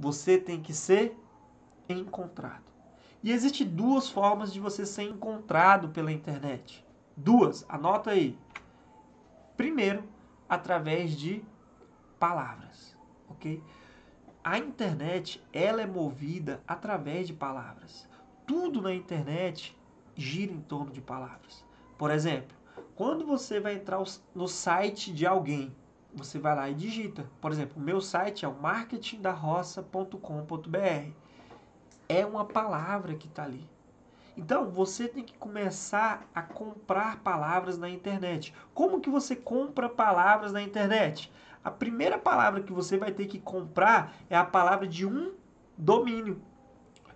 Você tem que ser encontrado. E existe duas formas de você ser encontrado pela internet. Duas, anota aí. Primeiro, através de palavras, OK? A internet, ela é movida através de palavras. Tudo na internet gira em torno de palavras. Por exemplo, quando você vai entrar no site de alguém, você vai lá e digita. Por exemplo, meu site é o marketingdarroça.com.br. É uma palavra que está ali. Então, você tem que começar a comprar palavras na internet. Como que você compra palavras na internet? A primeira palavra que você vai ter que comprar é a palavra de um domínio.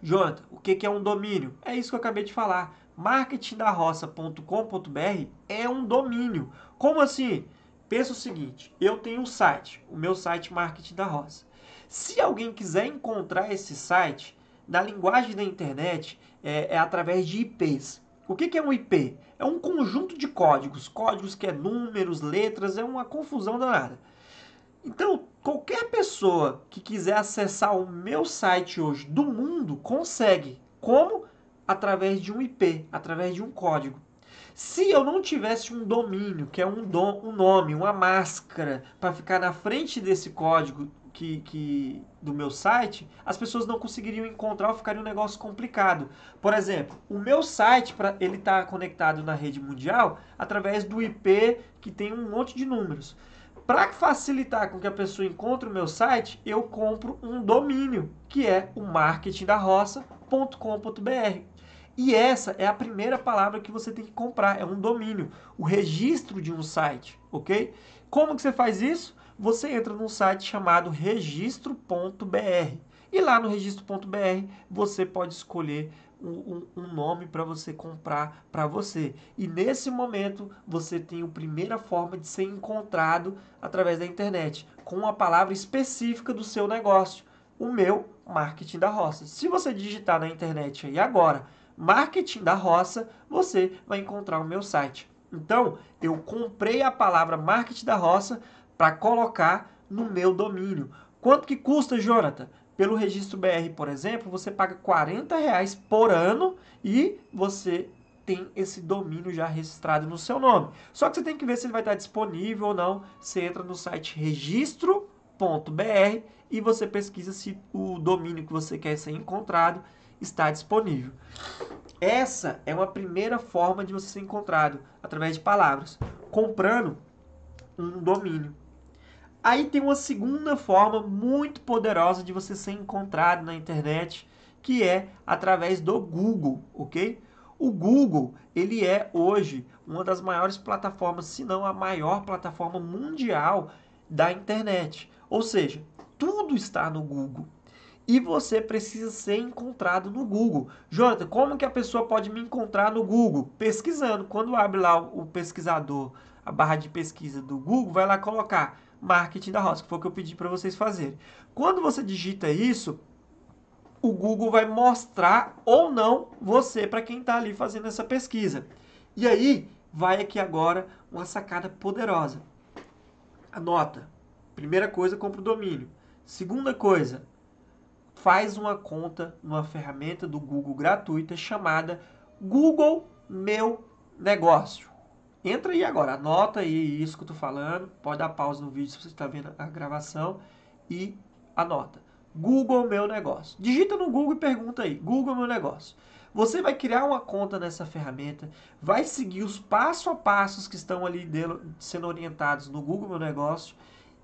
Jonathan, o que é um domínio? É isso que eu acabei de falar. Marketingdarroça.com.br é um domínio. Como assim? Pensa o seguinte, eu tenho um site, o meu site Marketing da Rosa. Se alguém quiser encontrar esse site, na linguagem da internet, é, é através de IPs. O que, que é um IP? É um conjunto de códigos, códigos que é números, letras, é uma confusão danada. Então, qualquer pessoa que quiser acessar o meu site hoje do mundo consegue. Como? Através de um IP, através de um código. Se eu não tivesse um domínio, que é um, dom, um nome, uma máscara, para ficar na frente desse código que, que, do meu site, as pessoas não conseguiriam encontrar ou ficaria um negócio complicado. Por exemplo, o meu site, pra, ele está conectado na rede mundial através do IP que tem um monte de números. Para facilitar com que a pessoa encontre o meu site, eu compro um domínio, que é o marketingdarroça.com.br e essa é a primeira palavra que você tem que comprar, é um domínio, o registro de um site, ok? Como que você faz isso? Você entra num site chamado registro.br e lá no registro.br você pode escolher um, um, um nome para você comprar para você. E nesse momento você tem a primeira forma de ser encontrado através da internet, com a palavra específica do seu negócio. O meu, marketing da roça. Se você digitar na internet aí agora, marketing da roça, você vai encontrar o meu site. Então, eu comprei a palavra marketing da roça para colocar no meu domínio. Quanto que custa, Jonathan? Pelo registro BR, por exemplo, você paga 40 reais por ano e você tem esse domínio já registrado no seu nome. Só que você tem que ver se ele vai estar disponível ou não. Você entra no site registro.br e você pesquisa se o domínio que você quer ser encontrado está disponível. Essa é uma primeira forma de você ser encontrado através de palavras, comprando um domínio. Aí tem uma segunda forma muito poderosa de você ser encontrado na internet, que é através do Google, ok? O Google, ele é hoje uma das maiores plataformas, se não a maior plataforma mundial da internet. Ou seja, tudo está no Google e você precisa ser encontrado no Google. Jonathan, como que a pessoa pode me encontrar no Google? Pesquisando. Quando abre lá o pesquisador, a barra de pesquisa do Google, vai lá colocar marketing da roça, que foi o que eu pedi para vocês fazerem. Quando você digita isso, o Google vai mostrar ou não você para quem está ali fazendo essa pesquisa. E aí, vai aqui agora uma sacada poderosa. Anota. Primeira coisa, compra o domínio. Segunda coisa, faz uma conta numa ferramenta do Google gratuita chamada Google Meu Negócio. Entra aí agora, anota aí isso que eu tô falando, pode dar pausa no vídeo se você está vendo a gravação e anota. Google Meu Negócio. Digita no Google e pergunta aí, Google Meu Negócio. Você vai criar uma conta nessa ferramenta, vai seguir os passo a passos que estão ali sendo orientados no Google Meu Negócio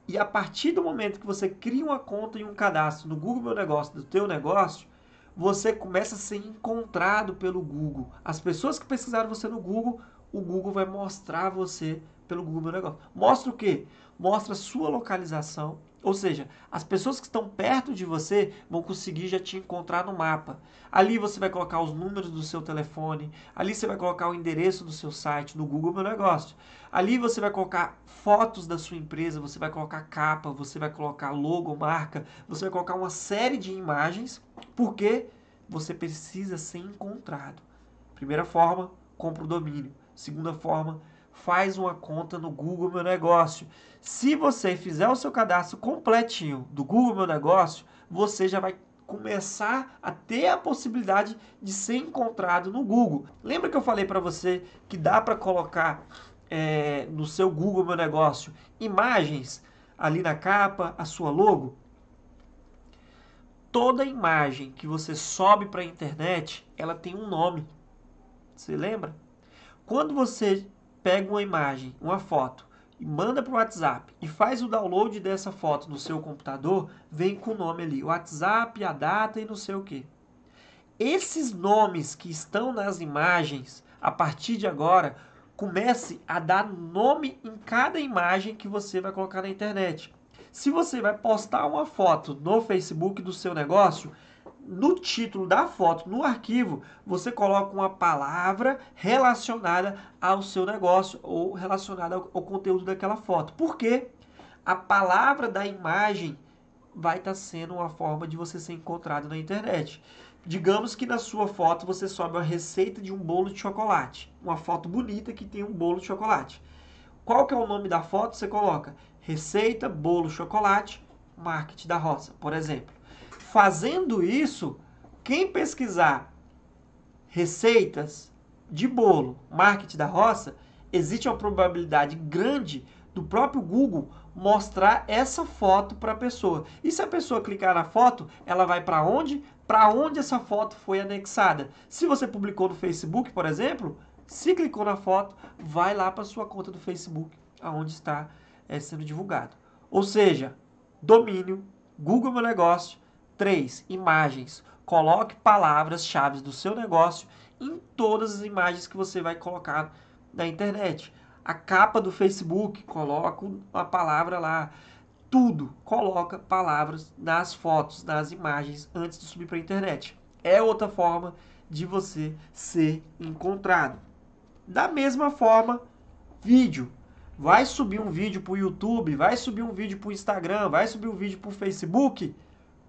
e a partir do momento que você cria uma conta e um cadastro no Google Meu Negócio, do teu negócio, você começa a ser encontrado pelo Google. As pessoas que pesquisaram você no Google, o Google vai mostrar você pelo Google Meu Negócio. Mostra o quê? Mostra a sua localização, ou seja, as pessoas que estão perto de você vão conseguir já te encontrar no mapa. Ali você vai colocar os números do seu telefone, ali você vai colocar o endereço do seu site, no Google Meu Negócio. Ali você vai colocar fotos da sua empresa, você vai colocar capa, você vai colocar logo, marca, você vai colocar uma série de imagens, porque você precisa ser encontrado. Primeira forma, compra o domínio. Segunda forma, faz uma conta no Google Meu Negócio. Se você fizer o seu cadastro completinho do Google Meu Negócio, você já vai começar a ter a possibilidade de ser encontrado no Google. Lembra que eu falei para você que dá para colocar é, no seu Google Meu Negócio imagens ali na capa, a sua logo? Toda imagem que você sobe para a internet, ela tem um nome. Você lembra? Quando você pega uma imagem, uma foto, e manda para o WhatsApp e faz o download dessa foto no seu computador, vem com o nome ali, WhatsApp, a data e não sei o que. Esses nomes que estão nas imagens, a partir de agora, comece a dar nome em cada imagem que você vai colocar na internet. Se você vai postar uma foto no Facebook do seu negócio, no título da foto, no arquivo, você coloca uma palavra relacionada ao seu negócio ou relacionada ao, ao conteúdo daquela foto. Porque a palavra da imagem vai estar tá sendo uma forma de você ser encontrado na internet. Digamos que na sua foto você sobe a receita de um bolo de chocolate. Uma foto bonita que tem um bolo de chocolate. Qual que é o nome da foto? Você coloca receita, bolo, chocolate, marketing da roça, por exemplo. Fazendo isso, quem pesquisar receitas de bolo, marketing da roça, existe uma probabilidade grande do próprio Google mostrar essa foto para a pessoa. E se a pessoa clicar na foto, ela vai para onde? Para onde essa foto foi anexada. Se você publicou no Facebook, por exemplo, se clicou na foto, vai lá para sua conta do Facebook, aonde está é, sendo divulgado. Ou seja, domínio, Google é Meu Negócio, 3. Imagens. Coloque palavras-chave do seu negócio em todas as imagens que você vai colocar na internet. A capa do Facebook, coloca uma palavra lá. Tudo, coloca palavras nas fotos, nas imagens antes de subir para a internet. É outra forma de você ser encontrado. Da mesma forma, vídeo. Vai subir um vídeo para o YouTube, vai subir um vídeo para o Instagram, vai subir um vídeo para o Facebook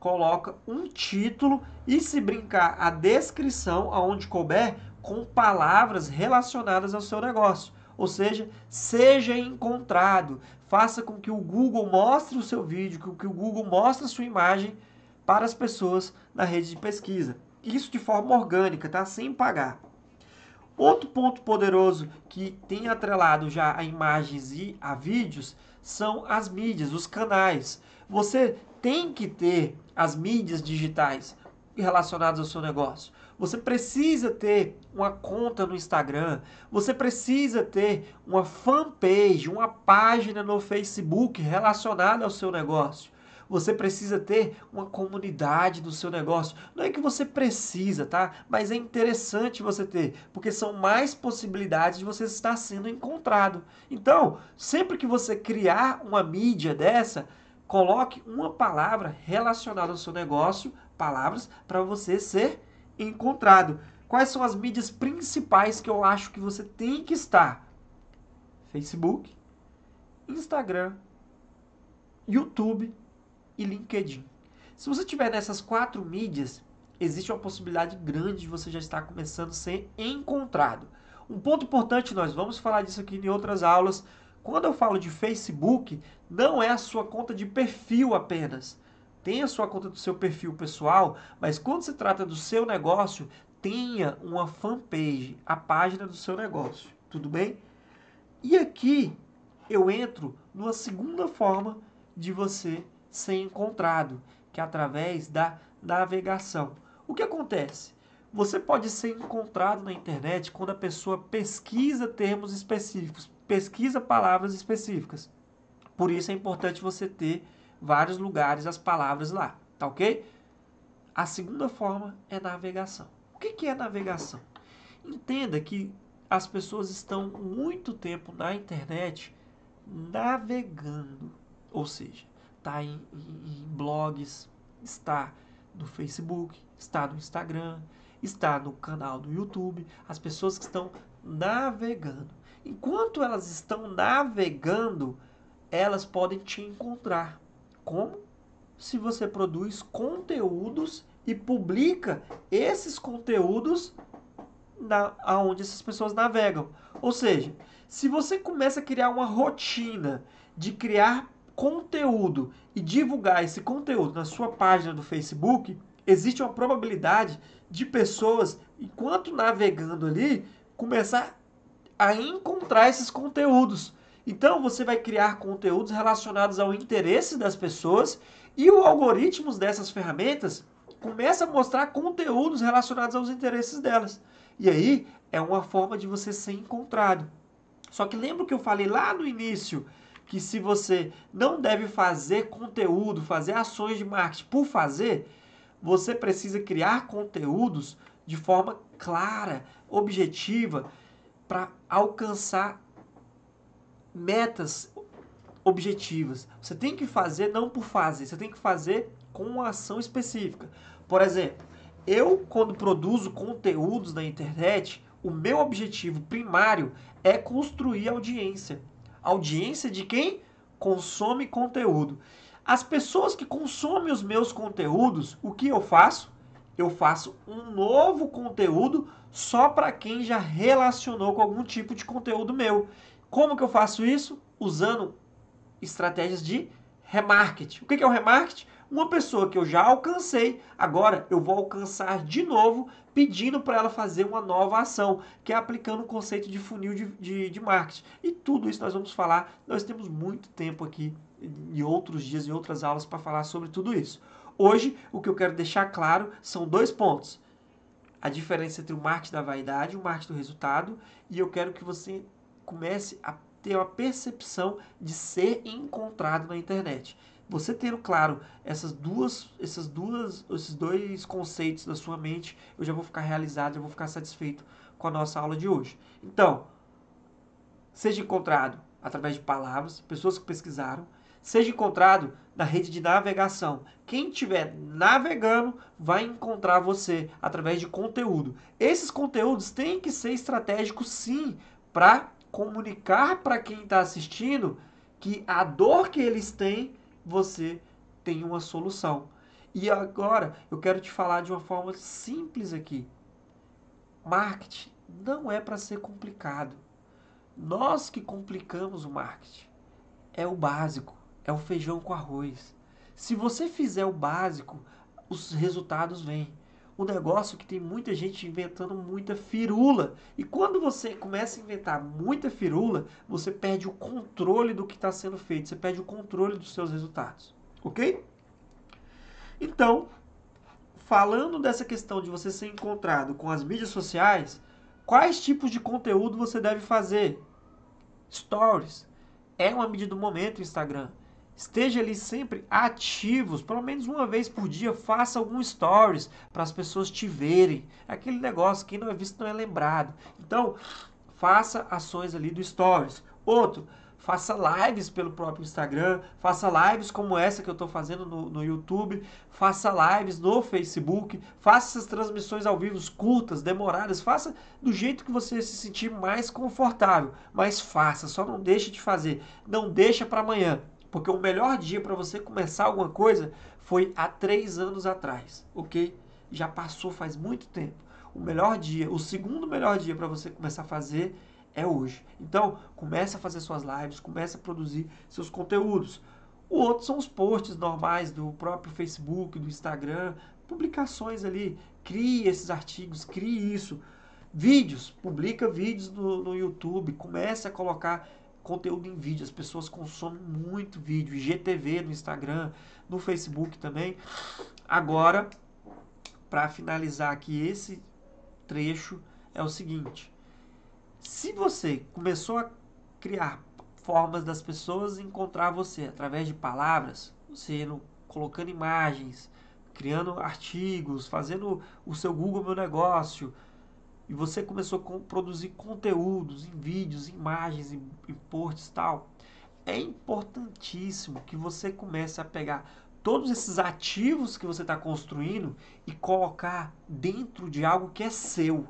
coloca um título e se brincar a descrição aonde couber com palavras relacionadas ao seu negócio. Ou seja, seja encontrado, faça com que o Google mostre o seu vídeo, com que o Google mostre a sua imagem para as pessoas na rede de pesquisa. Isso de forma orgânica, tá? Sem pagar. Outro ponto poderoso que tem atrelado já a imagens e a vídeos são as mídias, os canais. Você tem que ter as mídias digitais relacionadas ao seu negócio. Você precisa ter uma conta no Instagram, você precisa ter uma fanpage, uma página no Facebook relacionada ao seu negócio. Você precisa ter uma comunidade do seu negócio. Não é que você precisa, tá? Mas é interessante você ter, porque são mais possibilidades de você estar sendo encontrado. Então, sempre que você criar uma mídia dessa, Coloque uma palavra relacionada ao seu negócio, palavras para você ser encontrado. Quais são as mídias principais que eu acho que você tem que estar? Facebook, Instagram, YouTube e LinkedIn. Se você tiver nessas quatro mídias, existe uma possibilidade grande de você já estar começando a ser encontrado. Um ponto importante, nós vamos falar disso aqui em outras aulas quando eu falo de Facebook, não é a sua conta de perfil apenas. Tem a sua conta do seu perfil pessoal, mas quando se trata do seu negócio, tenha uma fanpage, a página do seu negócio. Tudo bem? E aqui eu entro numa segunda forma de você ser encontrado, que é através da navegação. O que acontece? Você pode ser encontrado na internet quando a pessoa pesquisa termos específicos pesquisa palavras específicas. Por isso é importante você ter vários lugares as palavras lá, tá ok? A segunda forma é navegação. O que é navegação? Entenda que as pessoas estão muito tempo na internet navegando, ou seja, está em, em, em blogs, está no Facebook, está no Instagram, está no canal do YouTube, as pessoas que estão navegando. Enquanto elas estão navegando, elas podem te encontrar. Como? Se você produz conteúdos e publica esses conteúdos na, aonde essas pessoas navegam. Ou seja, se você começa a criar uma rotina de criar conteúdo e divulgar esse conteúdo na sua página do Facebook, existe uma probabilidade de pessoas, enquanto navegando ali, começar a encontrar esses conteúdos. Então você vai criar conteúdos relacionados ao interesse das pessoas e o algoritmos dessas ferramentas começa a mostrar conteúdos relacionados aos interesses delas. E aí é uma forma de você ser encontrado. Só que lembra que eu falei lá no início que se você não deve fazer conteúdo, fazer ações de marketing por fazer, você precisa criar conteúdos de forma clara, objetiva, para alcançar metas objetivas. Você tem que fazer não por fazer, você tem que fazer com uma ação específica. Por exemplo, eu quando produzo conteúdos na internet, o meu objetivo primário é construir audiência. Audiência de quem consome conteúdo. As pessoas que consomem os meus conteúdos, o que eu faço? eu faço um novo conteúdo só para quem já relacionou com algum tipo de conteúdo meu. Como que eu faço isso? Usando estratégias de remarketing. O que é o remarketing? Uma pessoa que eu já alcancei, agora eu vou alcançar de novo, pedindo para ela fazer uma nova ação, que é aplicando o conceito de funil de, de, de marketing. E tudo isso nós vamos falar, nós temos muito tempo aqui, em outros dias e outras aulas, para falar sobre tudo isso. Hoje, o que eu quero deixar claro são dois pontos. A diferença entre o marketing da vaidade e o marketing do resultado, e eu quero que você comece a ter uma percepção de ser encontrado na internet. Você tendo claro essas duas, essas duas, esses dois conceitos na sua mente, eu já vou ficar realizado, eu vou ficar satisfeito com a nossa aula de hoje. Então, seja encontrado através de palavras, pessoas que pesquisaram, seja encontrado na rede de navegação. Quem estiver navegando vai encontrar você através de conteúdo. Esses conteúdos têm que ser estratégicos, sim, para comunicar para quem está assistindo que a dor que eles têm, você tem uma solução. E agora eu quero te falar de uma forma simples aqui. Marketing não é para ser complicado. Nós que complicamos o marketing. É o básico é o feijão com arroz. Se você fizer o básico, os resultados vêm. O negócio é que tem muita gente inventando muita firula. E quando você começa a inventar muita firula, você perde o controle do que está sendo feito, você perde o controle dos seus resultados. Ok? Então, falando dessa questão de você ser encontrado com as mídias sociais, quais tipos de conteúdo você deve fazer? Stories. É uma mídia do momento o Instagram Esteja ali sempre ativos, pelo menos uma vez por dia, faça algum stories para as pessoas te verem. É aquele negócio, quem não é visto não é lembrado. Então, faça ações ali do stories. Outro, faça lives pelo próprio Instagram, faça lives como essa que eu estou fazendo no, no, YouTube, faça lives no Facebook, faça essas transmissões ao vivo curtas, demoradas, faça do jeito que você se sentir mais confortável, mas faça, só não deixe de fazer, não deixa para amanhã, porque o melhor dia para você começar alguma coisa foi há três anos atrás, ok? Já passou faz muito tempo. O melhor dia, o segundo melhor dia para você começar a fazer é hoje. Então, comece a fazer suas lives, comece a produzir seus conteúdos. O outro são os posts normais do próprio Facebook, do Instagram, publicações ali. Crie esses artigos, crie isso. Vídeos, publica vídeos no, no YouTube, comece a colocar conteúdo em vídeo, as pessoas consomem muito vídeo, IGTV no Instagram, no Facebook também. Agora, para finalizar aqui esse trecho, é o seguinte: se você começou a criar formas das pessoas encontrar você através de palavras, você colocando imagens, criando artigos, fazendo o seu Google Meu Negócio, e você começou a produzir conteúdos em vídeos, imagens, em, em posts tal, é importantíssimo que você comece a pegar todos esses ativos que você está construindo e colocar dentro de algo que é seu.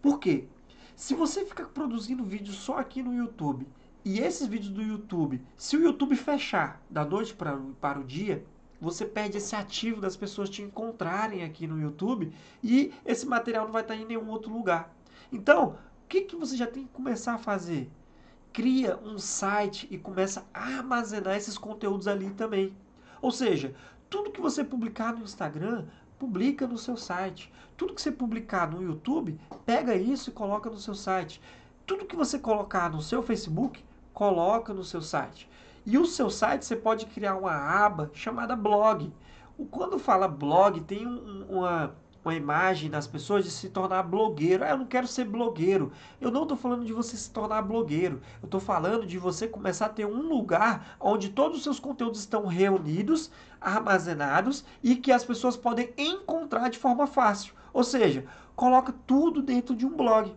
Por quê? Se você fica produzindo vídeos só aqui no YouTube e esses vídeos do YouTube, se o YouTube fechar da noite para para o dia, você perde esse ativo das pessoas te encontrarem aqui no YouTube e esse material não vai estar em nenhum outro lugar. Então, o que, que você já tem que começar a fazer? Cria um site e começa a armazenar esses conteúdos ali também. Ou seja, tudo que você publicar no Instagram, publica no seu site. Tudo que você publicar no YouTube, pega isso e coloca no seu site. Tudo que você colocar no seu Facebook, coloca no seu site. E o seu site você pode criar uma aba chamada blog. Quando fala blog, tem um, uma, uma imagem das pessoas de se tornar blogueiro. Ah, eu não quero ser blogueiro. Eu não estou falando de você se tornar blogueiro. Eu estou falando de você começar a ter um lugar onde todos os seus conteúdos estão reunidos, armazenados e que as pessoas podem encontrar de forma fácil. Ou seja, coloca tudo dentro de um blog.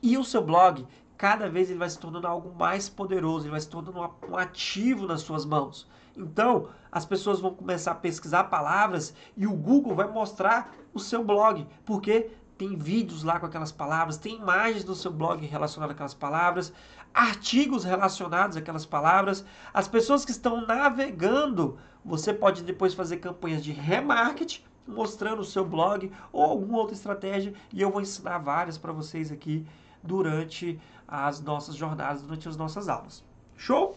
E o seu blog cada vez ele vai se tornando algo mais poderoso, ele vai se tornando um ativo nas suas mãos. Então, as pessoas vão começar a pesquisar palavras e o Google vai mostrar o seu blog, porque tem vídeos lá com aquelas palavras, tem imagens no seu blog relacionadas àquelas palavras, artigos relacionados àquelas palavras. As pessoas que estão navegando, você pode depois fazer campanhas de remarketing mostrando o seu blog ou alguma outra estratégia e eu vou ensinar várias para vocês aqui durante as nossas jornadas, durante as nossas aulas. Show?